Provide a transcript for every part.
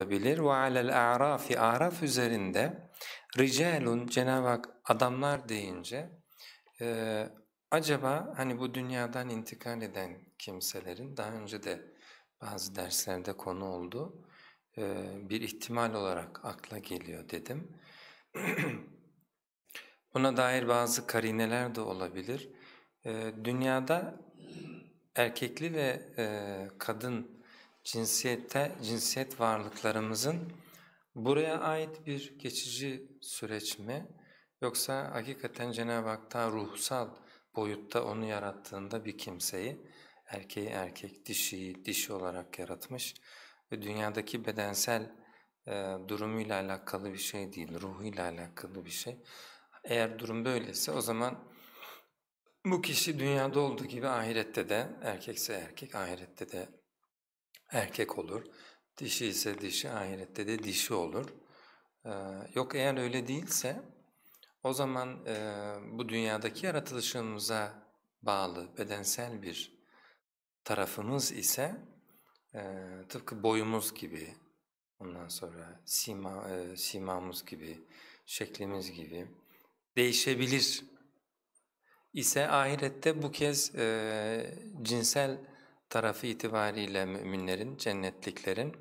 olabilir. Ve alel a'rafi araf üzerinde ricalun Cenab-ı Hak adamlar deyince e, acaba hani bu dünyadan intikal eden kimselerin daha önce de bazı derslerde konu oldu e, bir ihtimal olarak akla geliyor dedim. Buna dair bazı karineler de olabilir. E, dünyada erkekli ve e, kadın cinsiyette cinsiyet varlıklarımızın buraya ait bir geçici süreç mi yoksa hakikaten Cenab-ı Hak ta ruhsal boyutta onu yarattığında bir kimseyi erkeği erkek, dişiyi dişi olarak yaratmış ve dünyadaki bedensel e, durumuyla alakalı bir şey değil, ruhuyla alakalı bir şey. Eğer durum böyleyse o zaman bu kişi dünyada olduğu gibi ahirette de erkekse erkek, ahirette de erkek olur. Dişi ise dişi, ahirette de dişi olur. Ee, yok eğer öyle değilse o zaman e, bu dünyadaki yaratılışımıza bağlı bedensel bir tarafımız ise e, tıpkı boyumuz gibi, ondan sonra sima, e, simamız gibi, şeklimiz gibi değişebilir ise ahirette bu kez e, cinsel tarafı itibariyle müminlerin, cennetliklerin,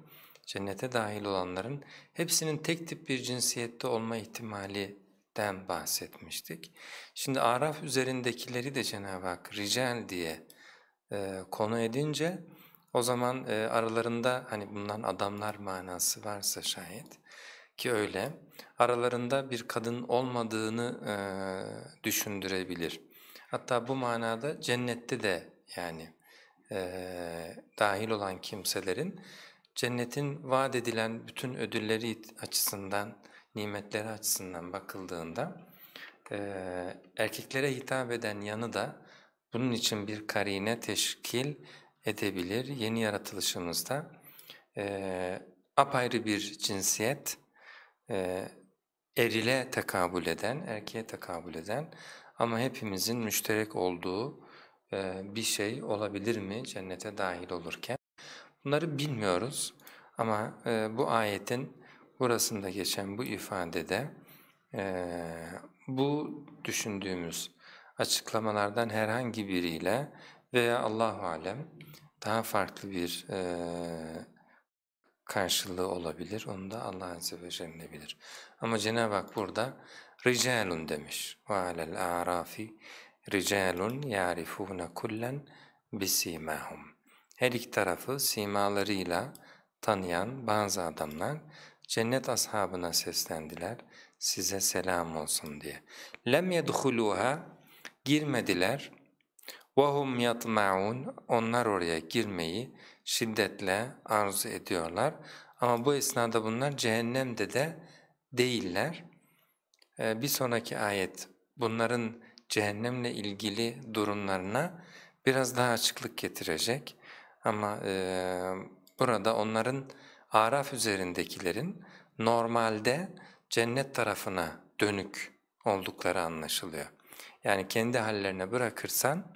cennete dahil olanların hepsinin tek tip bir cinsiyette olma ihtimalinden bahsetmiştik. Şimdi Araf üzerindekileri de Cenab-ı Hak rical diye e, konu edince o zaman e, aralarında hani bundan adamlar manası varsa şayet ki öyle aralarında bir kadın olmadığını e, düşündürebilir. Hatta bu manada cennette de yani e, dahil olan kimselerin cennetin vaat edilen bütün ödülleri açısından, nimetleri açısından bakıldığında e, erkeklere hitap eden yanı da bunun için bir karine teşkil edebilir. Yeni yaratılışımızda e, apayrı bir cinsiyet, e, erile tekabül eden, erkeğe tekabül eden ama hepimizin müşterek olduğu e, bir şey olabilir mi cennete dahil olurken? Bunları bilmiyoruz ama e, bu ayetin burasında geçen bu ifadede e, bu düşündüğümüz açıklamalardan herhangi biriyle veya Allahu alem daha farklı bir karşılığı olabilir. Onu da Allah Azze ve Celle bilir. Ama Cenab-ı Hak burada ricalun demiş. وَعَلَى الْاَعْرَافِ رِجَالٌ يَعْرِفُونَ كُلًّا بِسِيمَاهُمْ Her iki tarafı simalarıyla tanıyan bazı adamlar cennet ashabına seslendiler size selam olsun diye. لَمْ يَدْخُلُوهَا Girmediler. وَهُمْ يَطْمَعُونَ Onlar oraya girmeyi şiddetle arzu ediyorlar. Ama bu esnada bunlar cehennemde de değiller. Ee, bir sonraki ayet bunların cehennemle ilgili durumlarına biraz daha açıklık getirecek. Ama e, burada onların Araf üzerindekilerin normalde cennet tarafına dönük oldukları anlaşılıyor. Yani kendi hallerine bırakırsan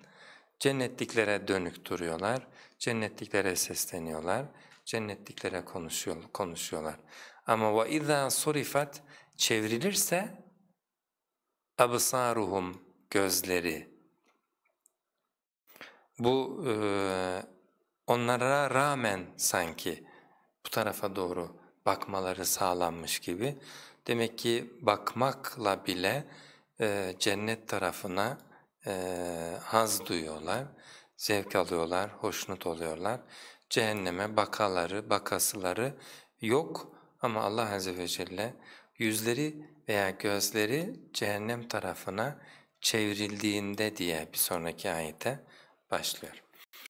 cennetliklere dönük duruyorlar, cennetliklere sesleniyorlar, cennetliklere konuşuyor, konuşuyorlar. Ama وَاِذَا صُرِفَتْ çevrilirse اَبْصَارُهُمْ gözleri. Bu e, onlara rağmen sanki bu tarafa doğru bakmaları sağlanmış gibi. Demek ki bakmakla bile e, cennet tarafına e, haz duyuyorlar, zevk alıyorlar, hoşnut oluyorlar. Cehenneme bakaları, bakasıları yok ama Allah Azze ve Celle yüzleri veya gözleri cehennem tarafına çevrildiğinde diye bir sonraki ayete başlıyor.